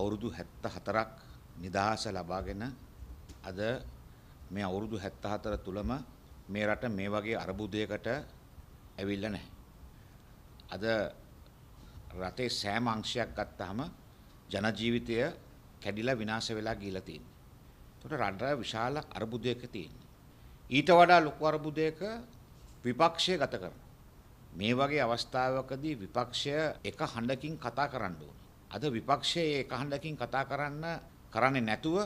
අවුරුදු 74ක් නිදහස ලබාගෙන අද මේ අවුරුදු 74 තුලම මේ රට මේ වගේ අර්බුදයකට ඇවිල්ලා නැහැ. අද රටේ සෑම අංශයක් ගත්තාම ජන ජීවිතය කැඩිලා විනාශ වෙලා ගිහිලා තියෙනවා. ඒකට රට විශාල අර්බුදයක තියෙනවා. ඊට වඩා ලොකු අර්බුදයක විපක්ෂය ගත කරනවා. මේ වගේ අවස්ථාවකදී විපක්ෂය එක හඬකින් කතා කරන්න ඕන. අද විපක්ෂයේ ඒ කහඬකින් කතා කරන්න කරන්නේ නැතුව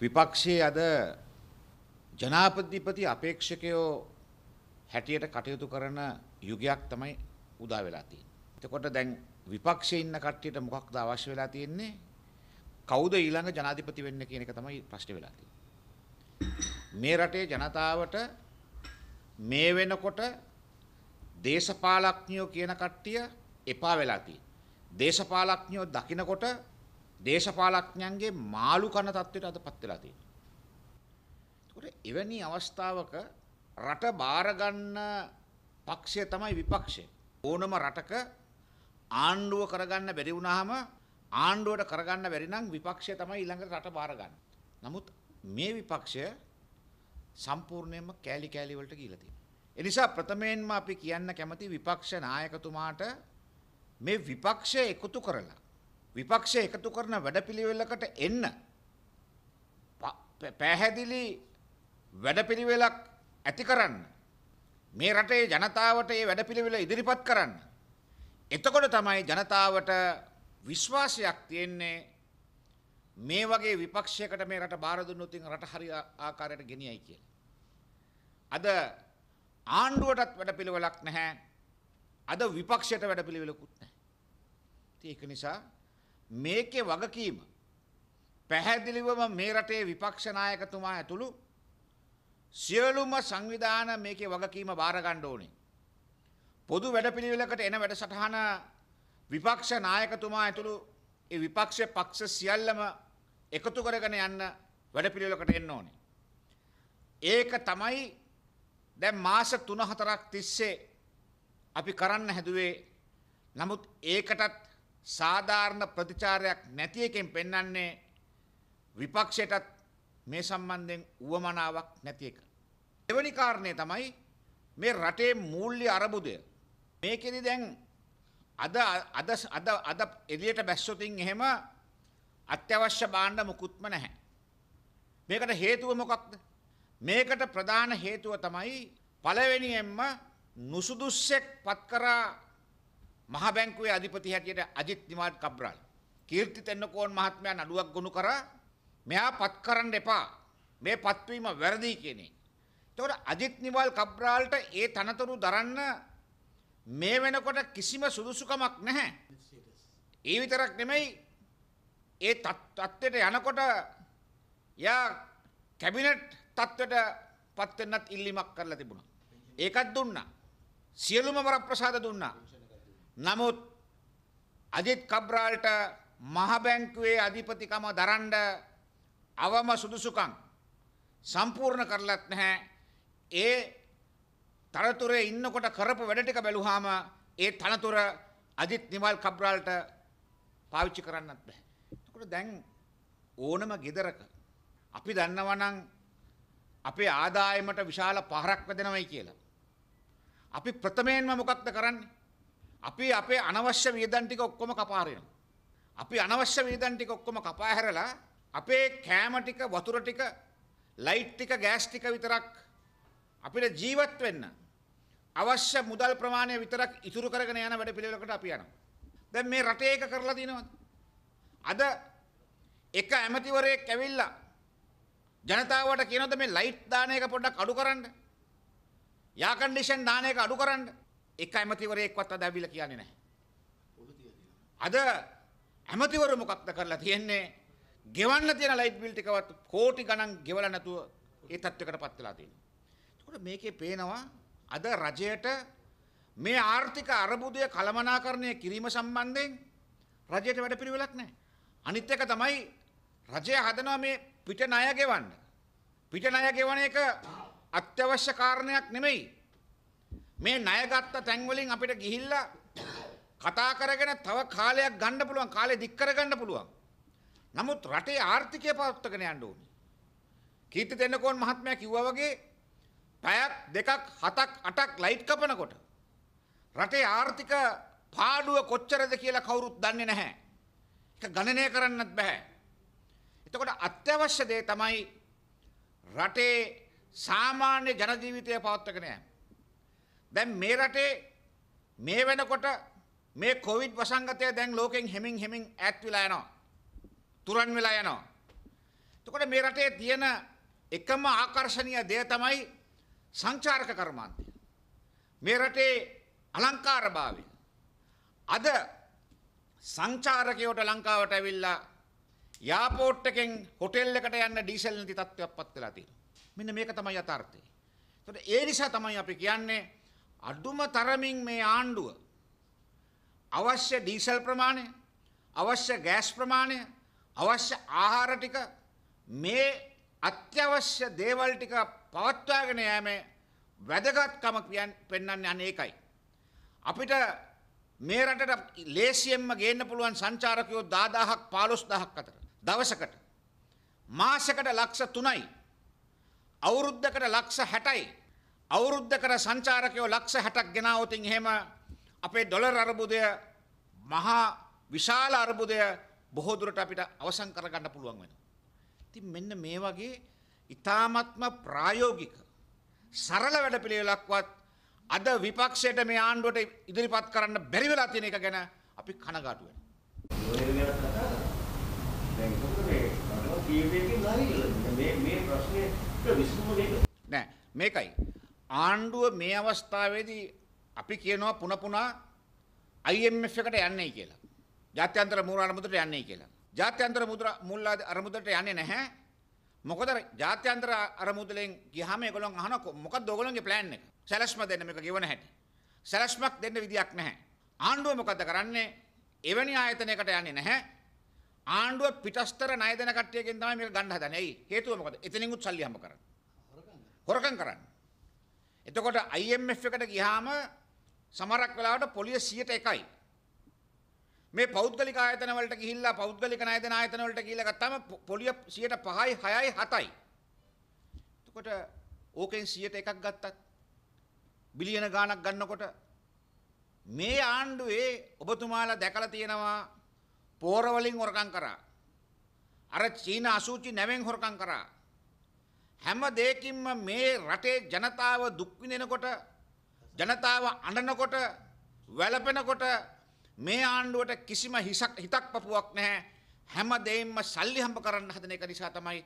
විපක්ෂයේ අද ජනාධිපති අපේක්ෂකයෝ හැටියට කටයුතු කරන යුගයක් තමයි උදා වෙලා තියෙන්නේ. එතකොට දැන් විපක්ෂයේ ඉන්න කට්ටියට මොකක්ද අවශ්‍ය වෙලා තියෙන්නේ? කවුද ඊළඟ ජනාධිපති වෙන්න කියන එක තමයි ප්‍රශ්නේ වෙලා තියෙන්නේ. මේ රටේ ජනතාවට මේ වෙනකොට දේශපාලඥයෝ කියන කට්ටිය එපා වෙලා තියෙනවා. දේශපාලඥයෝ දකිනකොට දේශපාලඥයන්ගේ මාළු කන තත්ත්වයට අදපත් වෙලා තියෙනවා. ඒකට එවැනි අවස්ථාවක රට බාර ගන්න පක්ෂය තමයි විපක්ෂය. ඕනම රටක ආණ්ඩුව කරගන්න බැරි වුණාම ආණ්ඩුවට කරගන්න බැරි නම් විපක්ෂය තමයි ඊළඟට රට බාර ගන්න. නමුත් මේ විපක්ෂය සම්පූර්ණයෙන්ම කෑලි කෑලි වලට ගිහිලා තියෙනවා. එනිසා ප්‍රථමයෙන්ම අපි කියන්න කැමති විපක්ෂ නායකතුමාට මේ විපක්ෂය එකතු කරලා විපක්ෂය එකතු කරන වැඩපිළිවෙලකට එන්න පැහැදිලි වැඩපිළිවෙලක් ඇති කරන්න මේ රටේ ජනතාවට ඒ වැඩපිළිවෙල ඉදිරිපත් කරන්න එතකොට තමයි ජනතාවට විශ්වාසයක් තියෙන්නේ මේ වගේ විපක්ෂයකට මේ රට බාර දුන්නොත් රට හරි ආකාරයට ගෙනියයි කියලා අද ආණ්ඩුවටත් වැඩපිළිවෙලක් නැහැ අද විපක්ෂයට වැඩපිළිවෙලකුත් නැහැ. ඒක නිසා මේකේ වගකීම පැහැදිලිවම මේ රටේ විපක්ෂ නායකතුමා ඇතුළු සියලුම සංවිධාන මේකේ වගකීම බාර ගන්න ඕනේ. පොදු වැඩපිළිවෙලකට එන වැඩසටහන විපක්ෂ නායකතුමා ඇතුළු ඒ විපක්ෂ පක්ෂ සියල්ලම එකතු කරගෙන යන්න වැඩපිළිවෙලකට එන්න ඕනේ. ඒක තමයි දැන් මාස 3-4ක් තිස්සේ අපි කරන්න හැදුවේ නමුත් ඒකටත් සාධාරණ ප්‍රතිචාරයක් නැති එකෙන් පෙන්වන්නේ විපක්ෂයටත් මේ සම්බන්ධයෙන් උවමනාවක් නැති එක. දෙවැනි කාරණය තමයි මේ රටේ මූල්‍ය අරබුදය. මේකෙදි දැන් අද අද අද අද එළියට බැස්සොතින් එහෙම අත්‍යවශ්‍ය භාණ්ඩ මුකුත්ම නැහැ. මේකට හේතුව මොකක්ද? මේකට ප්‍රධාන හේතුව තමයි පළවෙනියෙන්ම නුසුදුස්සෙක් පත් කරා මහ බැංකුවේ අධිපති හැටියට අජිත් නිමාඩ් කබ්‍රාල් කීර්ති තෙන්නකෝන් මහත්මයා නඩුවක් ගොනු කරා මෙයා පත් කරන්න එපා මේ පත්වීම වැරදි කියන එක. එතකොට අජිත් නිමාල් කබ්‍රාල්ට ඒ තනතුරු දරන්න මේ වෙනකොට කිසිම සුදුසුකමක් නැහැ. ඒ විතරක් නෙමෙයි ඒ තත්ත්වයට යනකොට යා කැබිනට් තත්ත්වයට පත් වෙන්නත් ඉල්ලීමක් කරලා තිබුණා. ඒකත් දුන්නා. සියලුම වරප්‍රසාද දුන්නා. නමුත් අජිත් කබ්‍රාල්ට මහ බැංකුවේ අධිපතිකම දරන්න අවම සුදුසුකම් සම්පූර්ණ කරලත් නැහැ. ඒ තනතුරේ ඉන්නකොට කරපු වැඩ ටික බැලුවාම ඒ තනතුර අජිත් නිමල් කබ්‍රාල්ට පාවිච්චි කරන්නත් බෑ. එතකොට දැන් ඕනම gedaraka අපි දන්නවා නම් අපේ ආදායමට විශාල පහරක් වැදෙනවයි කියලා. අපි ප්‍රථමයෙන්ම මොකක්ද කරන්නේ? අපි අපේ අනවශ්‍ය වියදම් ටික ඔක්කොම කපාරිනවා. අපි අනවශ්‍ය වියදම් ටික ඔක්කොම කපා හැරලා අපේ කෑම ටික, වතුර ටික, ලයිට් ටික, ගෑස් ටික විතරක් අපිට ජීවත් වෙන්න අවශ්‍ය මුදල් ප්‍රමාණය විතරක් ඉතුරු කරගෙන යන වැඩ පිළිවෙලකට අපි යනවා. දැන් මේ රටේ එක කරලා දිනවද? අද එක ඇමතිවරයෙක් ඇවිල්ලා ජනතාවට කියනවද මේ ලයිට් දාන එක පොඩ්ඩක් අඩු කරන්න? යා කන්ඩිෂන් දාන එක අඩු කරන්න එක ඇමතිවරයෙක්වත් අද ඇවිල්ලා කියන්නේ නැහැ. අද ඇමතිවරු මොකක්ද කරලා තියෙන්නේ? ගෙවන්න තියෙන ලයිට් බිල් ටිකවත් කෝටි ගණන් ගෙවලා නැතුව ඒ තත්ත්වයකටපත් වෙලා තියෙනවා. ඒකට මේකේ පේනවා අද රජයට මේ ආර්ථික අරබුදය කළමනාකරණය කිරීම සම්බන්ධයෙන් රජයට වැඩපිළිවෙලක් නැහැ. අනිත් එක තමයි රජය හදනවා මේ පිට ණය ගෙවන්න. පිට ණය ගෙවන එක අත්‍යවශ්‍ය කාරණයක් නෙමෙයි. මේ ණයගත්ත තැන්වලින් අපිට ගිහිල්ලා කතා කරගෙන තව කාලයක් ගන්න පුළුවන් කාලේ දික් කරගන්න පුළුවන්. නමුත් රටේ ආර්ථිකය පවත්වාගෙන යන්න ඕනේ. කීර්ති දෙන්නකෝන් මහත්මයා කිව්වා වගේ පැයක් දෙකක් හතක් අටක් ලයිට් කපනකොට රටේ ආර්ථික පාඩුව කොච්චරද කියලා කවුරුත් දන්නේ නැහැ. ඒක ගණනය කරන්නත් බෑ. එතකොට අත්‍යවශ්‍ය දේ තමයි රටේ සාමාන්‍ය ජන ජීවිතය පවත්වගෙන යෑම. දැන් මේ රටේ මේ වෙනකොට මේ කොවිඩ් වසංගතය දැන් ලෝකෙන් හෙමින් හෙමින් ඈත් වෙලා යනවා. තුරන් වෙලා යනවා. එතකොට මේ රටේ තියෙන එකම ආකර්ශනීය දේ තමයි සංචාරක කර්මාන්තය. මේ රටේ අලංකාරභාවය. අද සංචාරකයෝට ලංකාවට ඇවිල්ලා යාපෝට් එකෙන් හොටෙල් එකට යන්න ඩීසල් නැති තත්ත්වයක් පත් වෙලා තියෙනවා. මෙන්න මේක තමයි යථාර්ථය. ඒතකොට ඒ නිසා තමයි අපි කියන්නේ අඩුම තරමින් මේ ආණ්ඩුව අවශ්‍ය ඩීසල් ප්‍රමාණය, අවශ්‍ය ගෑස් ප්‍රමාණය, අවශ්‍ය ආහාර ටික මේ අත්‍යවශ්‍ය දේවල් ටික පවත්වාගෙන යෑමේ වැදගත්කම පෙන්වන්නේ අන්න ඒකයි. අපිට මේ රටට ලේසියෙන්ම ගේන්න පුළුවන් සංචාරකයෝ 10000ක් 15000ක් අතර දවසකට මාසයකට ලක්ෂ 3යි අවුරුද්ධකට ලක්ෂ හැටයි. අවුරුද්ධකට සංචාරකයෝ ලක්ෂ හැටක් ගෙනාවතින් හෙම අපේ ඩොලර් අරබුදය මහා විශාල අරබුදය බොහෝදුරට අපිට අවසං කරගන්න පුළුවන් වෙන. ති මෙන්න මේ වගේ ඉතාමත්ම ප්‍රායෝගික සරල වැඩපිළිවෙලක්වත් අද විපක්ෂයට මේ ආණ්ඩුවට ඉදිරිපත් කරන්න බැරි වෙලා තියෙන එක ගැන අපි කනගාටු වෙනවා. මේ මේ ප්‍රශ්නේ නෑ මේකයි. ආණ්ඩුව මේ අවස්ථාවේදී අපි කියනවා පුන පුනා IMF එකට යන්නේ කියලා. ජාත්‍යන්තර මූල්‍ය අරමුදලට යන්නේ කියලා. ජාත්‍යන්තර මුද්‍ර මුල් අරමුදලට යන්නේ නැහැ. මොකද ජාත්‍යන්තර අරමුදලෙන් ගියහම ඒගොල්ලෝ අහන මොකක්ද ඔයගොල්ලෝගේ plan එක? සැලැස්ම දෙන්න මේක ගෙවන හැටි. සැලැස්මක් දෙන්න විදියක් නැහැ. ආණ්ඩුව මොකද කරන්නේ? එවැනි ආයතනයකට යන්නේ නැහැ. ආණ්ඩුව පිටස්තර ණය දෙන කට්ටියගෙන් තමයි මේක ගන්න හදන්නේ. ඇයි? හේතුව මොකද? එතනින් උත් සල්ලි හම්බ කරන්නේ. හොරකම් කරන්නේ. එතකොට IMF එකට ගියාම සමහරක් වෙලාවට පොලිය 101යි. මේ පෞද්ගලික ආයතන වලට ගිහිල්ලා පෞද්ගලික ණය දෙන ආයතන වලට ගිහිල්ලා ගත්තාම පොලිය 105යි 6යි 7යි. එතකොට ඕකෙන් 101ක් ගත්තත් බිලියන ගාණක් ගන්නකොට මේ ආණ්ඩුවේ ඔබතුමාලා දැකලා තියෙනවා පෝර වලින් හොරකම් කරා. අර චීන අසුචි නැවෙන් හොරකම් කරා. හැම දෙයකින්ම මේ රටේ ජනතාව දුක් විඳිනකොට ජනතාව අඬනකොට වැළපෙනකොට මේ ආණ්ඩුවට කිසිම හිසක් හිතක් පපුවක් නැහැ. හැම දෙයින්ම සල්ලි හම්බ කරන්න හදන එක නිසා තමයි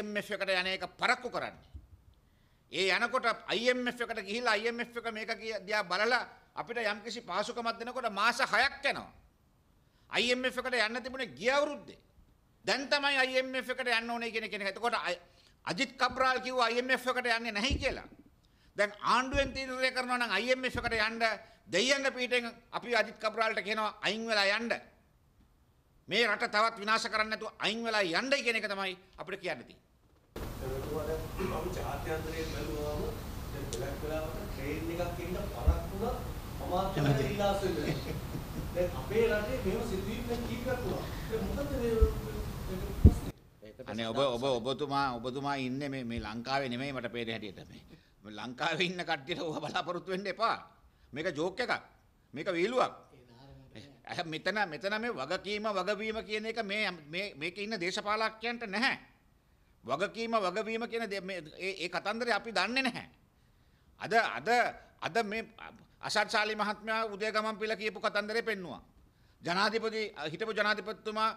IMF එකට යන එක පරක්කු කරන්නේ. ඒ යනකොට IMF එකට ගිහිල්ලා IMF එක මේක දිහා බලලා අපිට යම්කිසි පහසුකමක් දෙනකොට මාස 6ක් යනවා. IMF එකට යන්න තිබුණේ ගිය අවුරුද්දේ. දැන් තමයි IMF එකට යන්න ඕනේ කියන කෙනෙක්. එතකොට අජිත් කබ්‍රාල් කිව්වා IMF එකට යන්නේ නැහැ කියලා. දැන් ආණ්ඩුවෙන් තීරණය කරනවා නම් IMF එකට යන්න දෙයියන්ග පීටෙන් අපි අජිත් කබ්‍රාල්ට කියනවා අයින් වෙලා යන්න. මේ රට තවත් විනාශ කරන්න නැතුව අයින් වෙලා යන්නයි කියන එක තමයි අපිට කියන්න තියෙන්නේ. අපි ජාත්‍යන්තරයෙන් බැලුවාම දැන් බලක් වෙලාවට ට්‍රේන් එකක් ඉන්න පරක්කුණ අමාත්‍යවරයා ඉලාසෙ ඉන්නේ. දැන් අපේ රටේ මේව සිදුවීම් කීපයක් වුණා. ඒක මොකද මේ අනේ ඔබ ඔබ ඔබතුමා ඔබතුමා ඉන්නේ මේ මේ ලංකාවේ නෙමෙයි මට පේන හැටියට මේ. මේ ලංකාවේ ඉන්න කට්ටියට ඔබ බලාපොරොත්තු වෙන්න එපා. මේක ජෝක් එකක්. මේක විහිළුවක්. මෙතන මෙතන මේ වගකීම වගවීම කියන එක මේ මේ මේක ඉන්න දේශපාලකයන්ට නැහැ. වගකීම වගවීම කියන මේ ඒ කතන්දරේ අපි දන්නේ නැහැ. අද අද අද මේ අසත්ශාලි මහත්මයා උදයගමන් පිළ කියපු කතන්දරේ පෙන්නවා. ජනාධිපති හිටපු ජනාධිපතිතුමා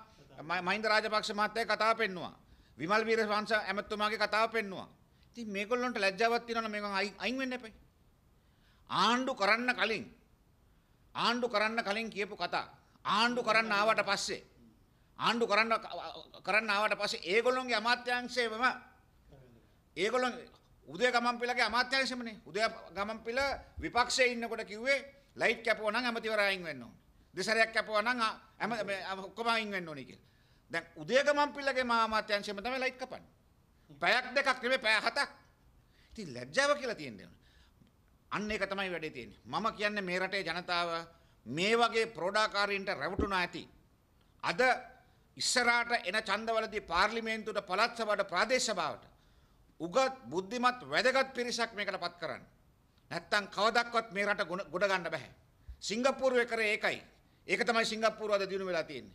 මහින්ද රාජපක්ෂ මහත්තයා කතාව පෙන්නවා. විමල් වීරවංශ ඇමතුමාගේ කතාව පෙන්නවා. ඉතින් මේගොල්ලන්ට ලැජ්ජාවක් තියෙනවනේ මේකන් අයින් වෙන්න එපයි. ආණ්ඩු කරන්න කලින් ආණ්ඩු කරන්න කලින් කියපු කතා ආණ්ඩු කරන්න ආවට පස්සේ ආණ්ඩු කරන්න කරන්න ආවට පස්සේ ඒගොල්ලොන්ගේ අමාත්‍යාංශයම ඒගොල්ලොන් උදේ ගමන් පිලගේ අමාත්‍යංශමනේ. උදේ ගමන් පිල විපක්ෂයේ ඉන්නකොට කිව්වේ ලයිට් කැපුවා නම් ඇමතිවරයා අයින් වෙන්න ඕන. දෙසරයක් කැපුවා නම් ඔක්කොම අයින් වෙන්න ඕනේ කියලා. දැන් උදේ ගමන් පිලගේ මා අමාත්‍යංශම තමයි ලයිට් කපන්නේ. පැයක් දෙකක් නෙමෙයි පැය හතක්. ඉතින් ලැජ්ජාව කියලා තියෙනවා. අන්න ඒක තමයි වැඩේ තියෙන්නේ. මම කියන්නේ මේ රටේ ජනතාව මේ වගේ ප්‍රෝඩාකාරීන්ට රැවටුණා ඇති. අද ඉස්සරහට එන ඡන්දවලදී පාර්ලිමේන්තුවට පළාත් සභාවට ප්‍රාදේශ සභාවට උගත් බුද්ධිමත් වැදගත් පිරිසක් මේකට පත් කරන්න. නැත්තම් කවදක්වත් මේ රට ගොඩ ගන්න බෑ. සිංගප්පූරුවේ කරේ ඒකයි. ඒක තමයි සිංගප්පූරුව අද දිනු වෙලා තියෙන්නේ.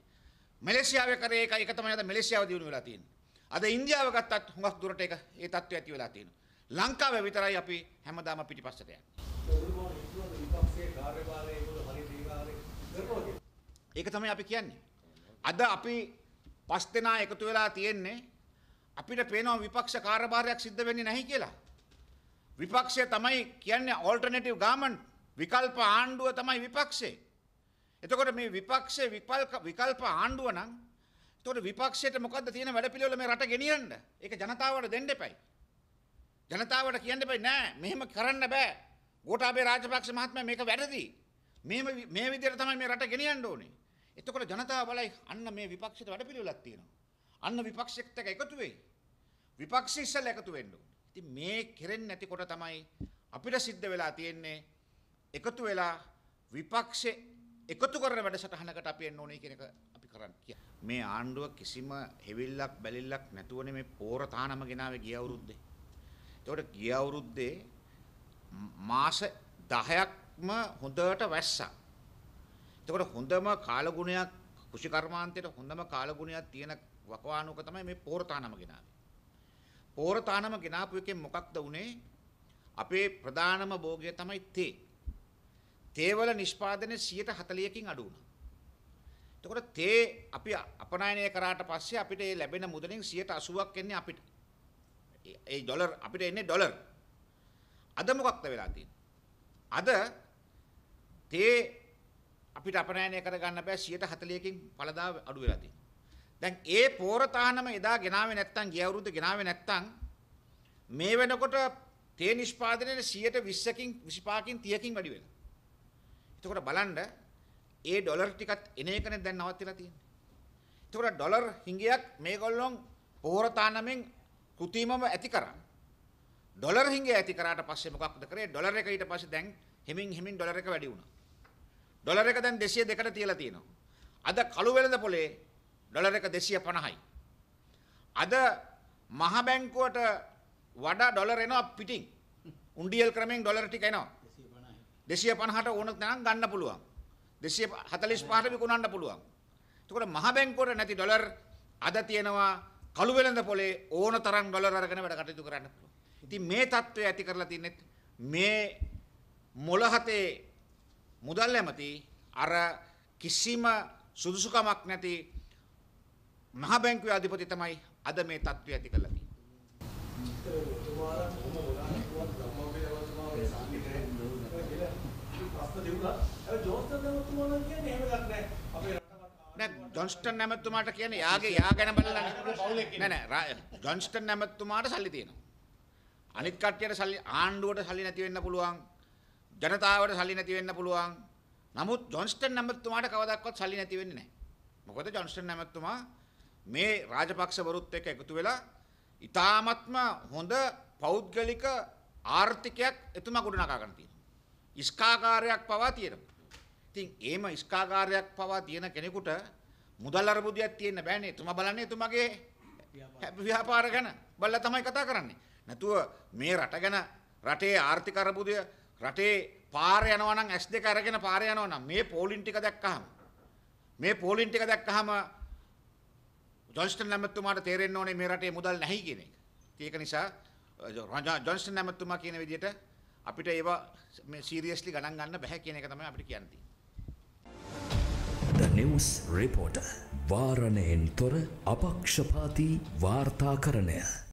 මැලේසියාවේ කරේ ඒකයි. ඒක තමයි අද මැලේසියාව දිනු වෙලා තියෙන්නේ. අද ඉන්දියාව ගත්තත් හුඟක් දුරට ඒක ඒ තත්ත්වය ඇති වෙලා තියෙනවා. ලංකාවේ විතරයි අපි හැමදාම පිටිපස්සට යන්නේ. ඒක තමයි අපි කියන්නේ. අද අපි පස් දෙනා එකතු වෙලා තියෙන්නේ අපිට පේනවා විපක්ෂ කාර්යභාරයක් සිද්ධ වෙන්නේ නැහැ කියලා. විපක්ෂය තමයි කියන්නේ ඕල්ටර්නටිව් ගාමන්ට් විකල්ප ආණ්ඩුව තමයි විපක්ෂේ. එතකොට මේ විපක්ෂේ විකල්ප විකල්ප ආණ්ඩුව නම් එතකොට විපක්ෂයට මොකද්ද තියෙන වැඩපිළිවෙල මේ රට ගෙනියන්න? ඒක ජනතාවට දෙන්න එපයි. ජනතාවට කියන්න එපයි නෑ මෙහෙම කරන්න බෑ. ගෝඨාභය රාජපක්ෂ මහත්මයා මේක වැරදි. මේ මේ විදිහට තමයි මේ රට ගෙනියන්න ඕනේ. එතකොට ජනතාව බලයි අන්න මේ විපක්ෂයට වැඩපිළිවෙලක් තියෙනවා. අන්න විපක්ෂයත් එක්ක එකතු වෙයි. විපක්ෂ ඉස්සෙල්ලා එකතු වෙන්න ඕනේ. ඉතින් මේ කෙරෙන්නේ නැති කොට තමයි අපිට සිද්ධ වෙලා තියෙන්නේ එකතු වෙලා විපක්ෂේ එකතු කරන වැඩසටහනකට අපි එන්න ඕනේ කියන එක අපි කරන්නේ. මේ ආණ්ඩුව කිසිම හෙවිල්ලක් බැලිල්ලක් නැතුවනේ මේ පෝර තානම ගෙනාවේ ගිය අවුරුද්දේ. ඒකට ගිය අවුරුද්දේ මාස 10ක්ම හොඳට වැස්සා. එතකොට හොඳම කාලගුණයක් කෘෂිකර්මාන්තයට හොඳම කාලගුණයක් තියෙන වකවානුක තමයි මේ පෝරතානම ගෙනාවේ. පෝරතානම ගෙනාපු එකෙන් මොකක්ද උනේ? අපේ ප්‍රධානම භෝගය තමයි තේ. තේවල නිෂ්පාදනය 140කින් අඩු වුණා. එතකොට තේ අපි අපනයනය කරාට පස්සේ අපිට ඒ ලැබෙන මුදලින් 80ක් එන්නේ අපිට. ඒ ඩොලර් අපිට එන්නේ ඩොලර්. අද මොකක්ද වෙලා තියෙන්නේ? අද තේ අපිට අපනයනය කරගන්න බෑ 140කින් පළදා අඩු වෙලා තියෙනවා. දැන් ඒ පෝර තහනම එදා ගෙනාවේ නැත්තම් ගිය අවුරුද්ද ගෙනාවේ නැත්තම් මේ වෙනකොට තේ නිෂ්පාදනයේ 120කින් 25කින් 30කින් වැඩි වෙලා. එතකොට බලන්න ඒ ඩොලර් ටිකත් එන එකනේ දැන් නවත්තලා තියෙන්නේ. එතකොට ඩොලර් හිඟයක් මේගොල්ලෝ පෝර තහනමෙන් කෘතිමව ඇති කරා. ඩොලර් හිඟය ඇති කරාට පස්සේ මොකක්ද කරේ? ඩොලර් එක ඊට පස්සේ දැන් හෙමින් හෙමින් ඩොලර් එක වැඩි වුණා. ඩොලර් එක දැන් 202ට තියලා තියෙනවා. අද කළු වෙළඳ පොලේ ඩොලර් එක 250යි. අද මහ බැංකුවට වඩා ඩොලර් එනවා පිටින්. උන්ඩියල් ක්‍රමෙන් ඩොලර් ටික එනවා. 250ට ඕන තරම් ගන්න පුළුවන්. 245ට විකුණන්න පුළුවන්. එතකොට මහ බැංකුවට නැති ඩොලර් අද තියෙනවා කළු වෙළඳ පොලේ ඕන තරම් ඩොලර් අරගෙන වැඩ කටයුතු කරන්න පුළුවන්. ඉතින් මේ தত্ত্বය ඇති කරලා තින්නේ මේ මොළහතේ මුදල් ඇමති අර කිසිම සුදුසුකමක් නැති මහ බැංකුවේ අධිපති තමයි අද මේ තත්ත්වය ඇති කළා තියෙන්නේ. ජොන්ස්ටන් නැමැතුමාට කියන්නේ යාගේ යා ගැන බලලා නෑ නෑ ජොන්ස්ටන් නැමැතුමාට සල්ලි තියෙනවා. අනිත් කට්ටියට සල්ලි ආණ්ඩුවට සල්ලි නැති වෙන්න පුළුවන් ජනතාවට සල්ලි නැති වෙන්න පුළුවන් නමුත් ජොන්ස්ටන් නැමැතුමාට කවදාවත් සල්ලි නැති වෙන්නේ නැහැ මොකද ජොන්ස්ටන් නැමැතුමා මේ රාජපක්ෂවරුත් එක්ක එකතු වෙලා ඉතාමත්ම හොඳ පෞද්ගලික ආර්ථිකයක් එතුමා ගොඩනගා ගන්න තියෙනවා. ඉස්කාකාරයක් පවා තියෙනවා. ඉතින් එහෙම ඉස්කාකාරයක් පවා තියෙන කෙනෙකුට මුදල් අරබුදයක් තියෙන්න බෑනේ. එතුමා බලන්නේ එතුමාගේ ව්‍යාපාර ගැන බලලා තමයි කතා කරන්නේ. නැතුව මේ රට ගැන රටේ ආර්ථික අරබුදය රටේ පාර යනවා නම් S2 අරගෙන පාර යනවා නම් මේ පෝලින් ටික දැක්කහම මේ පෝලින් ටික දැක්කහම ජොන්ස්ටන් නැමැතුමාට තේරෙන්න ඕනේ මේ රටේ මුදල් නැහැ කියන එක. ඒක නිසා ජොන්ස්ටන් නැමැතුමා කියන විදිහට අපිට ඒවා මේ සීරියස්ලි ගණන් ගන්න බෑ කියන එක තමයි අපිට කියන්න තියෙන්නේ. The news reporter වාරණයෙන් තොර අපක්ෂපාතී වාර්තාකරණය